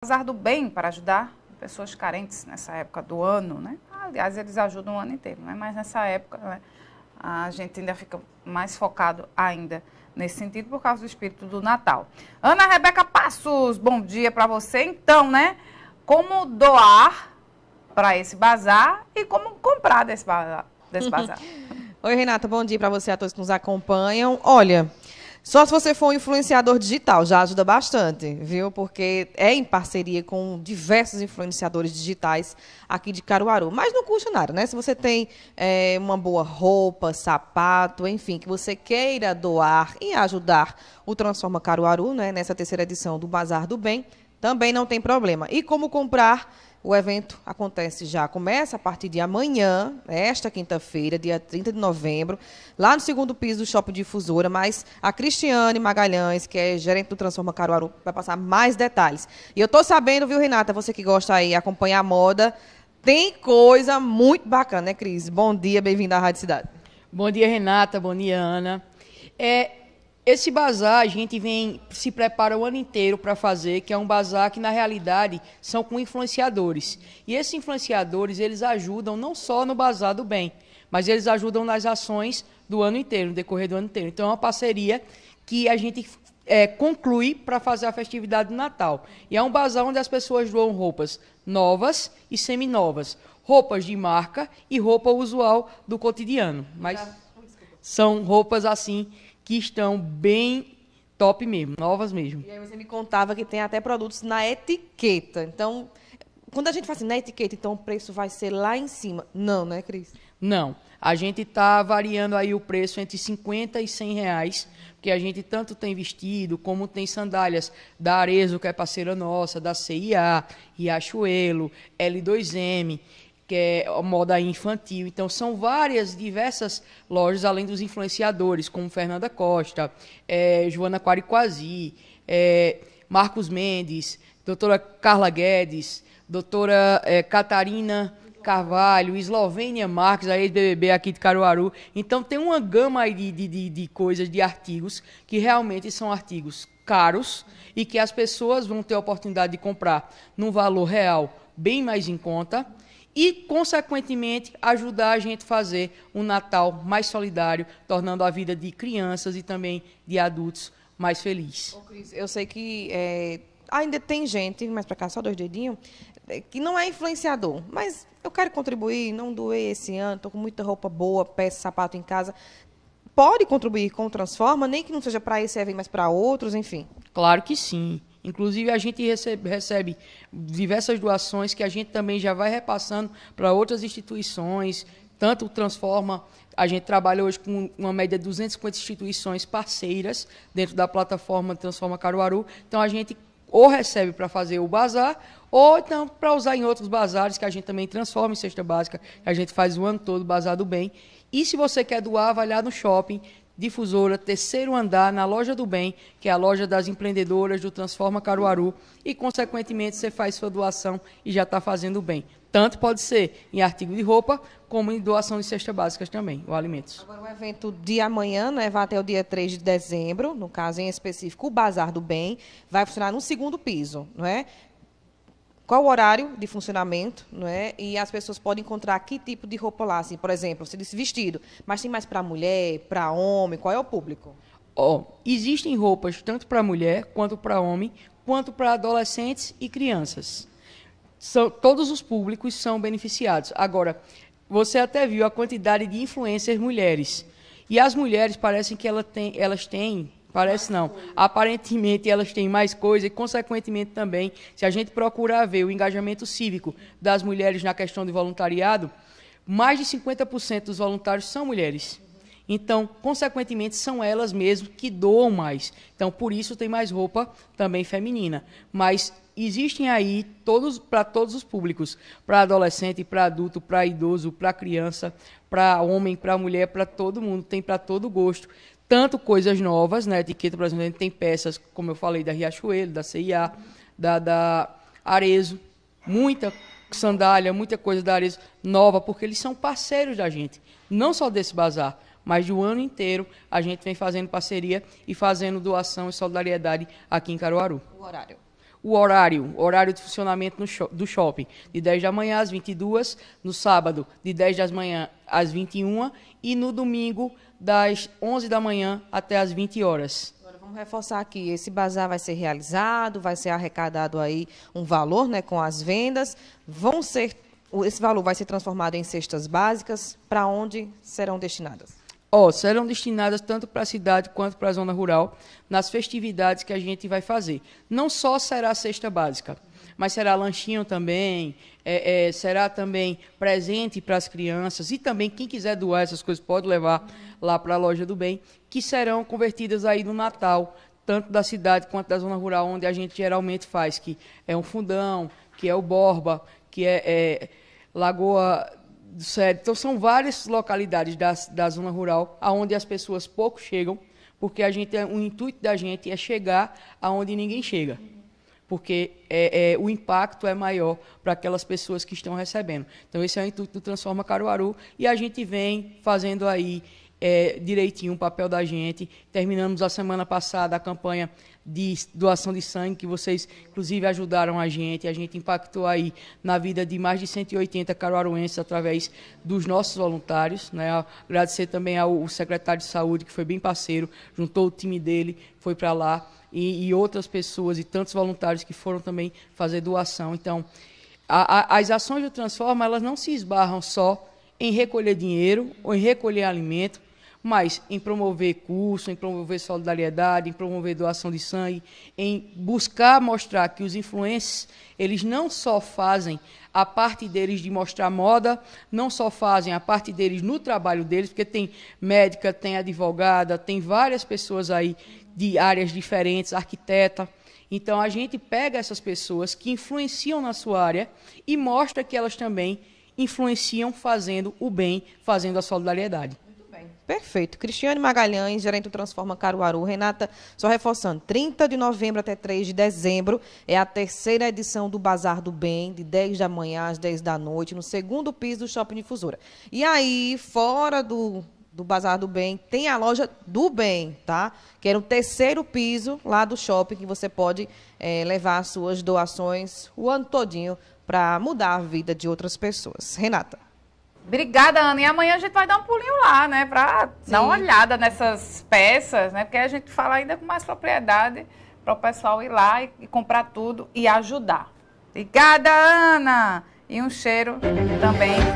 Bazar do Bem para ajudar pessoas carentes nessa época do ano, né? Aliás, eles ajudam o ano inteiro, né? Mas nessa época né, a gente ainda fica mais focado ainda nesse sentido por causa do espírito do Natal. Ana Rebeca Passos, bom dia para você. Então, né? Como doar para esse bazar e como comprar desse bazar? Desse bazar. Oi, Renata, bom dia para você, a todos que nos acompanham. Olha, só se você for um influenciador digital, já ajuda bastante, viu? Porque é em parceria com diversos influenciadores digitais aqui de Caruaru. Mas não custa nada, né? Se você tem é, uma boa roupa, sapato, enfim, que você queira doar e ajudar o Transforma Caruaru, né? Nessa terceira edição do Bazar do Bem, também não tem problema. E como comprar o evento acontece já, começa a partir de amanhã, esta quinta-feira, dia 30 de novembro, lá no segundo piso do Shopping Difusora, mas a Cristiane Magalhães, que é gerente do Transforma Caruaru, vai passar mais detalhes. E eu estou sabendo, viu, Renata, você que gosta aí acompanhar a moda, tem coisa muito bacana, né, Cris? Bom dia, bem-vinda à Rádio Cidade. Bom dia, Renata, bom dia, Ana. É, esse bazar a gente vem se prepara o ano inteiro para fazer, que é um bazar que na realidade são com influenciadores. E esses influenciadores, eles ajudam não só no bazar do bem, mas eles ajudam nas ações do ano inteiro, no decorrer do ano inteiro. Então é uma parceria que a gente é, conclui para fazer a festividade do Natal. E é um bazar onde as pessoas doam roupas novas e seminovas, roupas de marca e roupa usual do cotidiano. Mas tá. são roupas assim que estão bem top mesmo, novas mesmo. E aí você me contava que tem até produtos na etiqueta. Então, quando a gente faz assim, na etiqueta, então o preço vai ser lá em cima. Não, né, Cris? Não. A gente está variando aí o preço entre 50 e 100 reais, porque a gente tanto tem vestido, como tem sandálias da Arezo, que é parceira nossa, da CIA, Riachuelo, L2M que é a moda infantil. Então, são várias, diversas lojas, além dos influenciadores, como Fernanda Costa, é, Joana Quariquazi, é, Marcos Mendes, doutora Carla Guedes, doutora é, Catarina Carvalho, Eslovênia Marques, a ex-BBB aqui de Caruaru. Então, tem uma gama aí de, de, de coisas, de artigos, que realmente são artigos caros e que as pessoas vão ter a oportunidade de comprar num valor real bem mais em conta e, consequentemente, ajudar a gente a fazer um Natal mais solidário, tornando a vida de crianças e também de adultos mais feliz. Ô, Cris, eu sei que é, ainda tem gente, mas para cá só dois dedinhos, é, que não é influenciador, mas eu quero contribuir, não doei esse ano, estou com muita roupa boa, peça, sapato em casa. Pode contribuir com o Transforma, nem que não seja para esse evento, mas para outros, enfim. Claro que sim. Inclusive, a gente recebe, recebe, diversas doações que a gente também já vai repassando para outras instituições, tanto transforma. A gente trabalha hoje com uma média de 250 instituições parceiras dentro da plataforma Transforma Caruaru. Então, a gente ou recebe para fazer o bazar, ou então para usar em outros bazares, que a gente também transforma em cesta básica, que a gente faz o ano todo, bazar do bem. E se você quer doar, vai lá no shopping, difusora, terceiro andar, na loja do bem, que é a loja das empreendedoras do Transforma Caruaru, e consequentemente você faz sua doação e já está fazendo bem. Tanto pode ser em artigo de roupa, como em doação de cesta básicas também, o alimentos. Agora, o evento de amanhã né, vai até o dia 3 de dezembro, no caso em específico, o Bazar do Bem, vai funcionar no segundo piso, não é? qual o horário de funcionamento, não é? E as pessoas podem encontrar que tipo de roupa lá, assim, por exemplo, você disse vestido, mas tem mais para mulher, para homem, qual é o público? Ó, oh, existem roupas tanto para mulher quanto para homem, quanto para adolescentes e crianças. São, todos os públicos são beneficiados. Agora, você até viu a quantidade de influências mulheres. E as mulheres parecem que ela tem, elas têm Parece não. Aparentemente elas têm mais coisa e, consequentemente, também, se a gente procurar ver o engajamento cívico das mulheres na questão do voluntariado, mais de 50% dos voluntários são mulheres. Então, consequentemente, são elas mesmas que doam mais. Então, por isso tem mais roupa também feminina. Mas existem aí todos para todos os públicos, para adolescente, para adulto, para idoso, para criança, para homem, para mulher, para todo mundo, tem para todo gosto. Tanto coisas novas, na né? etiqueta, por exemplo, a gente tem peças, como eu falei, da Riachuelo, da CIA, da, da Arezo, muita sandália, muita coisa da Arezo nova, porque eles são parceiros da gente, não só desse bazar, mas de um ano inteiro a gente vem fazendo parceria e fazendo doação e solidariedade aqui em Caruaru. O horário? O horário, horário de funcionamento shop, do shopping, de 10 da manhã às 22, no sábado, de 10 da manhã às 21 e no domingo, das 11 da manhã até as 20 horas. Agora vamos reforçar aqui, esse bazar vai ser realizado, vai ser arrecadado aí um valor, né, com as vendas, vão ser esse valor vai ser transformado em cestas básicas, para onde serão destinadas? Ó, serão destinadas tanto para a cidade quanto para a zona rural nas festividades que a gente vai fazer. Não só será a cesta básica, mas será lanchinho também, é, é, será também presente para as crianças e também quem quiser doar essas coisas pode levar lá para a loja do bem, que serão convertidas aí no Natal, tanto da cidade quanto da zona rural, onde a gente geralmente faz, que é um fundão, que é o Borba, que é, é Lagoa do Então, são várias localidades da, da zona rural aonde as pessoas pouco chegam, porque a gente, é, o intuito da gente é chegar aonde ninguém chega. Porque é, é, o impacto é maior para aquelas pessoas que estão recebendo. Então, esse é o intuito do Transforma Caruaru. E a gente vem fazendo aí é, direitinho o papel da gente. Terminamos a semana passada a campanha de doação de sangue, que vocês, inclusive, ajudaram a gente. A gente impactou aí na vida de mais de 180 caruaruenses através dos nossos voluntários. Né? Agradecer também ao secretário de saúde, que foi bem parceiro, juntou o time dele, foi para lá, e, e outras pessoas e tantos voluntários que foram também fazer doação. Então, a, a, as ações do Transforma, elas não se esbarram só em recolher dinheiro ou em recolher alimento, mas em promover curso, em promover solidariedade, em promover doação de sangue, em buscar mostrar que os influencers, eles não só fazem a parte deles de mostrar moda, não só fazem a parte deles no trabalho deles, porque tem médica, tem advogada, tem várias pessoas aí de áreas diferentes, arquiteta. Então a gente pega essas pessoas que influenciam na sua área e mostra que elas também influenciam fazendo o bem, fazendo a solidariedade. Perfeito. Cristiane Magalhães, gerente do Transforma Caruaru. Renata, só reforçando, 30 de novembro até 3 de dezembro é a terceira edição do Bazar do Bem, de 10 da manhã às 10 da noite, no segundo piso do Shopping Difusora. E aí, fora do, do Bazar do Bem, tem a loja do Bem, tá? Que era é o terceiro piso lá do shopping, que você pode é, levar as suas doações o ano todinho para mudar a vida de outras pessoas. Renata. Obrigada, Ana. E amanhã a gente vai dar um pulinho lá, né? Para dar uma olhada nessas peças, né? Porque a gente fala ainda com mais propriedade para o pessoal ir lá e, e, comprar tudo e ajudar. Obrigada, Ana! E um cheiro também